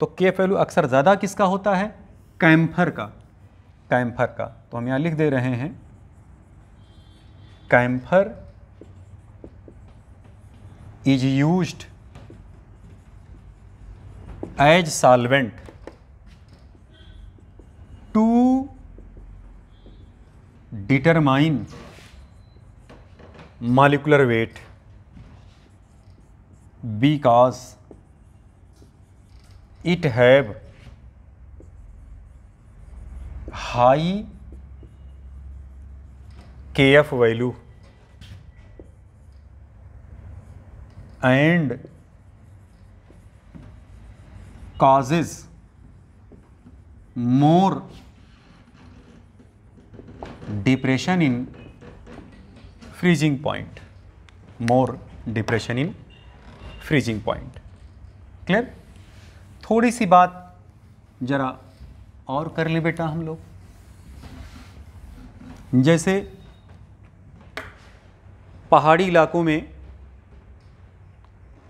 तो के वैल्यू अक्सर ज़्यादा किसका होता है कैम्फर का कैम्फर का तो हम यहाँ लिख दे रहे हैं camphor is use as solvent to determine molecular weight because it have high kf value and causes more depression in freezing point more depression in freezing point clear थोड़ी सी बात ज़रा और कर ले बेटा हम लोग जैसे पहाड़ी इलाकों में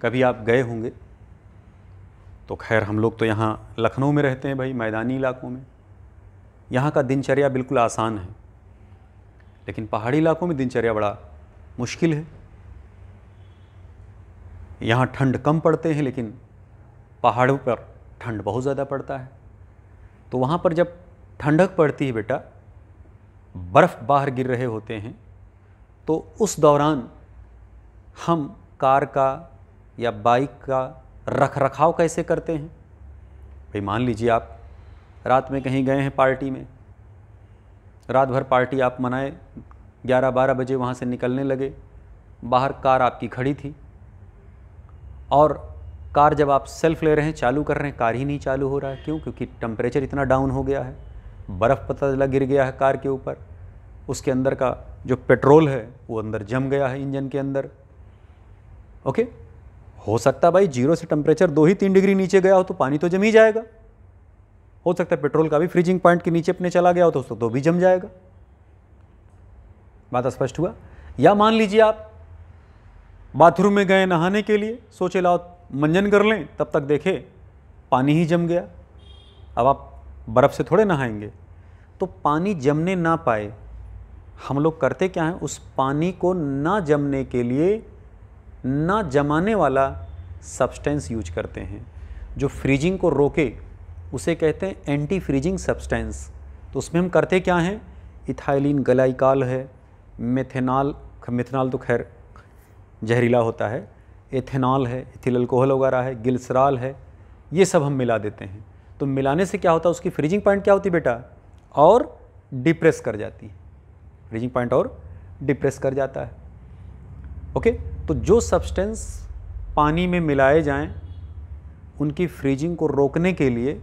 कभी आप गए होंगे तो खैर हम लोग तो यहाँ लखनऊ में रहते हैं भाई मैदानी इलाकों में यहाँ का दिनचर्या बिल्कुल आसान है लेकिन पहाड़ी इलाकों में दिनचर्या बड़ा मुश्किल है यहाँ ठंड कम पड़ते हैं लेकिन पहाड़ों पर ठंड बहुत ज़्यादा पड़ता है तो वहाँ पर जब ठंडक पड़ती है बेटा बर्फ़ बाहर गिर रहे होते हैं तो उस दौरान हम कार का या बाइक का रख रखाव कैसे करते हैं भाई मान लीजिए आप रात में कहीं गए हैं पार्टी में रात भर पार्टी आप मनाए 11-12 बजे वहाँ से निकलने लगे बाहर कार आपकी खड़ी थी और कार जब आप सेल्फ ले रहे हैं चालू कर रहे हैं कार ही नहीं चालू हो रहा है क्यों क्योंकि टेम्परेचर इतना डाउन हो गया है बर्फ़ पता चला गिर गया है कार के ऊपर उसके अंदर का जो पेट्रोल है वो अंदर जम गया है इंजन के अंदर ओके हो सकता भाई जीरो से टेम्परेचर दो ही तीन डिग्री नीचे गया हो तो पानी तो जम ही जाएगा हो सकता है पेट्रोल का भी फ्रीजिंग पॉइंट के नीचे अपने चला गया हो तो उसको तो भी जम जाएगा बात स्पष्ट हुआ या मान लीजिए आप बाथरूम में गए नहाने के लिए सोचे लाओ मंजन कर लें तब तक देखें पानी ही जम गया अब आप बर्फ़ से थोड़े नहाएंगे तो पानी जमने ना पाए हम लोग करते क्या हैं उस पानी को ना जमने के लिए ना जमाने वाला सब्सटेंस यूज करते हैं जो फ्रीजिंग को रोके उसे कहते हैं एंटी फ्रीजिंग सब्सटेंस तो उसमें हम करते क्या हैं इथाइलिन गलाइकाल है मेथेनॉल मिथेनॉल तो खैर जहरीला होता है एथेनॉल है इथिल अल्कोहल वगैरह है गिल्सराल है ये सब हम मिला देते हैं तो मिलाने से क्या होता है उसकी फ्रीजिंग पॉइंट क्या होती है बेटा और डिप्रेस कर जाती है फ्रीजिंग पॉइंट और डिप्रेस कर जाता है ओके तो जो सब्सटेंस पानी में मिलाए जाएं उनकी फ्रीजिंग को रोकने के लिए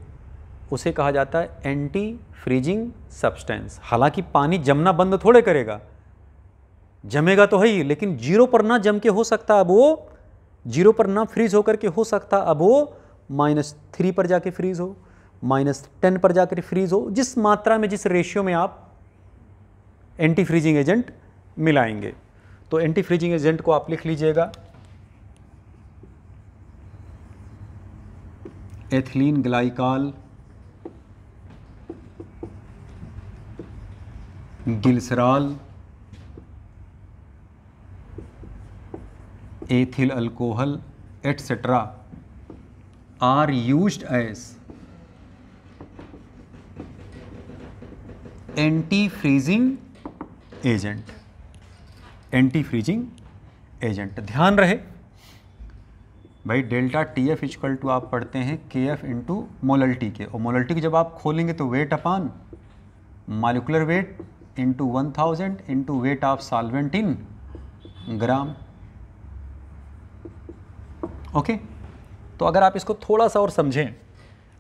उसे कहा जाता है एंटी फ्रीजिंग सब्सटेंस हालांकि पानी जमना बंद थोड़े करेगा जमेगा तो है ही लेकिन जीरो पर ना जम के हो सकता अब वो जीरो पर ना फ्रीज होकर के हो सकता अब वो माइनस थ्री पर जाके फ्रीज हो माइनस टेन पर जाकर फ्रीज हो जिस मात्रा में जिस रेशियो में आप एंटी फ्रीजिंग एजेंट मिलाएंगे तो एंटी फ्रीजिंग एजेंट को आप लिख लीजिएगा ethylene glycol glycerol ethyl alcohol etcetera are use as anti freezing agent anti freezing agent ध्यान रहे भाई delta T F equal to आप पढ़ते हैं के एफ इंटू मोलल्टी के और मोलल्टी के जब आप खोलेंगे तो weight upon molecular weight into one thousand into weight of solvent in gram okay तो अगर आप इसको थोड़ा सा और समझें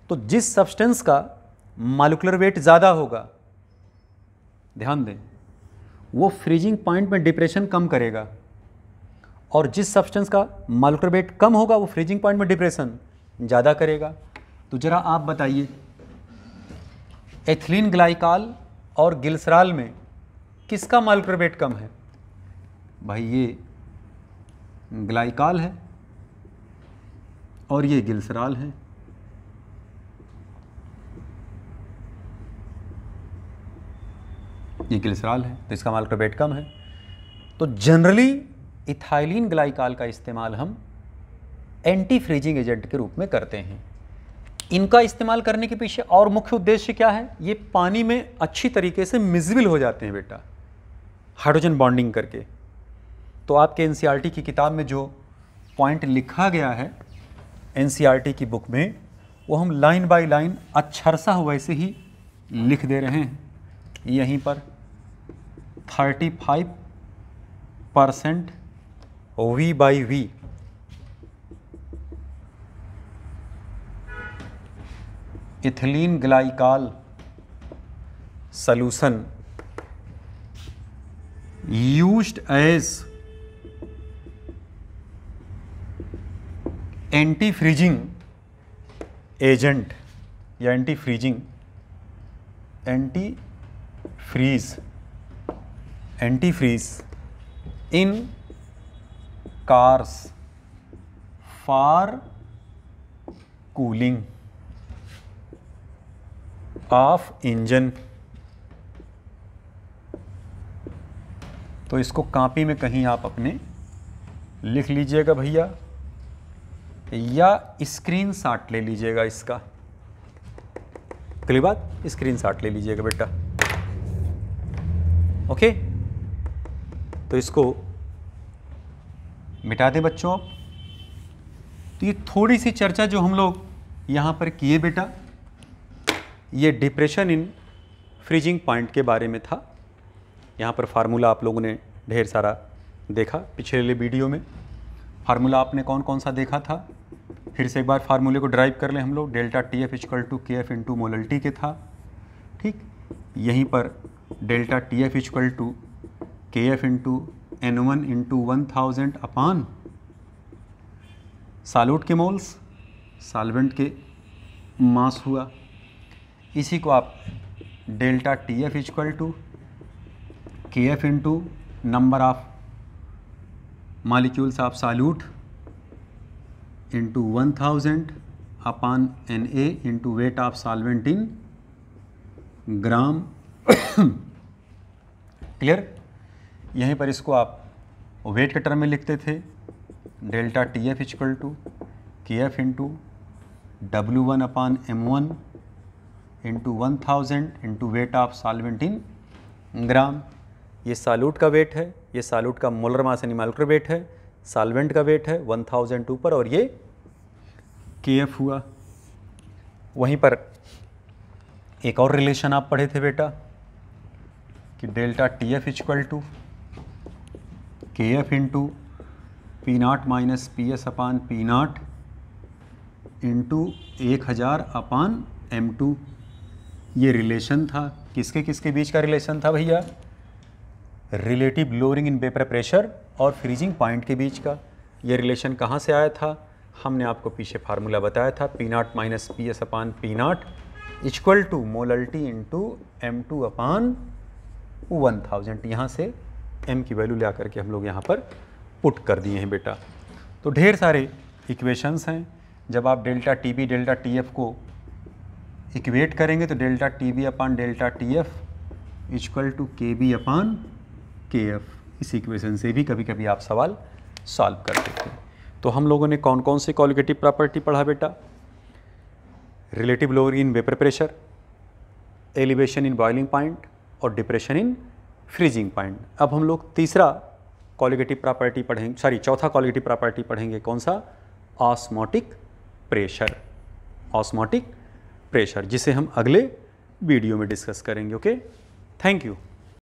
तो जिस सब्सटेंस का मालिकुलर वेट ज़्यादा होगा ध्यान दें वो फ्रीजिंग पॉइंट में डिप्रेशन कम करेगा और जिस सब्सटेंस का मालिकुलर वेट कम होगा वो फ्रीजिंग पॉइंट में डिप्रेशन ज़्यादा करेगा तो ज़रा आप बताइए एथिलीन ग्लाइकॉल और गिल्सराल में किसका मालिकुलर वेट कम है भाई ये ग्लाइकॉल है और ये गिलसराल है ये गिलसराल है तो इसका मालक्रोबेट कम है तो जनरली इथाइलिन ग्लाइकाल का इस्तेमाल हम एंटी फ्रीजिंग एजेंट के रूप में करते हैं इनका इस्तेमाल करने के पीछे और मुख्य उद्देश्य क्या है ये पानी में अच्छी तरीके से मिजबिल हो जाते हैं बेटा हाइड्रोजन बॉन्डिंग करके तो आपके एन की किताब में जो पॉइंट लिखा गया है एन की बुक में वो हम लाइन बाय लाइन अक्षरशः वैसे ही लिख दे रहे हैं यहीं पर 35 percent V by V ethylene glycol solution use as anti freezing agent या anti freezing anti freeze anti freeze in cars for cooling of engine तो इसको कापी में कहीं आप अपने लिख लीजिएगा भैया या स्क्रीन शाट ले लीजिएगा इसका अगली बात स्क्रीन शाट ले लीजिएगा बेटा ओके तो इसको मिटा दें बच्चों तो ये थोड़ी सी चर्चा जो हम लोग यहाँ पर किए बेटा ये डिप्रेशन इन फ्रीजिंग पॉइंट के बारे में था यहाँ पर फार्मूला आप लोगों ने ढेर सारा देखा पिछले वीडियो में फार्मूला आपने कौन कौन सा देखा था फिर से एक बार फार्मूले को ड्राइव कर लें हम लोग delta T F equal to K F into molality के था ठीक यहीं पर delta T F equal to K F into N one into one thousand upon solute के मोल्स सालवेंट के मास हुआ इसी को आप delta T F equal to K F into number of molecules of solute into 1000 N A into weight of solvent in gram clear यहीं पर इसको आप वेट के टर्म में लिखते थे delta T F equal to K F into W one upon M one into one thousand into weight of solvent in gram ये solute का वेट है ये सालूट का मोलर मास यानी माइक्र वेट है सालवेंट का वेट है 1000 पर और ये के हुआ वहीं पर एक और रिलेशन आप पढ़े थे बेटा कि delta T F equal to K F into P naught minus P S upon P naught into एक हज़ार अपान एम टू ये रिलेशन था किसके किसके बीच का रिलेशन था भैया relative lowering in vapour pressure और फ्रीजिंग पॉइंट के बीच का ये रिलेशन कहाँ से आया था हमने आपको पीछे फार्मूला बताया था P naught minus P S upon P naught equal to molality two M two upon one thousand यहाँ से एम की वैल्यू ला करके हम लोग यहाँ पर पुट कर दिए हैं बेटा तो ढेर सारे इक्वेशंस हैं जब आप delta T B delta T F को इक्वेट करेंगे तो delta T B upon delta T F equal to K B upon K F इस इक्वेशन से भी कभी कभी आप सवाल सॉल्व कर सकते हैं तो हम लोगों ने कौन कौन से कॉलिगेटिव प्रॉपर्टी पढ़ा बेटा relative lower in vapour pressure elevation in boiling point और डिप्रेशन इन फ्रीजिंग पॉइंट अब हम लोग तीसरा कॉलिगेटिव प्रॉपर्टी पढ़ेंगे सॉरी चौथा कॉलिगेटिव प्रॉपर्टी पढ़ेंगे कौन सा ऑस्मोटिक प्रेशर ऑस्मोटिक प्रेशर जिसे हम अगले वीडियो में डिस्कस करेंगे ओके थैंक यू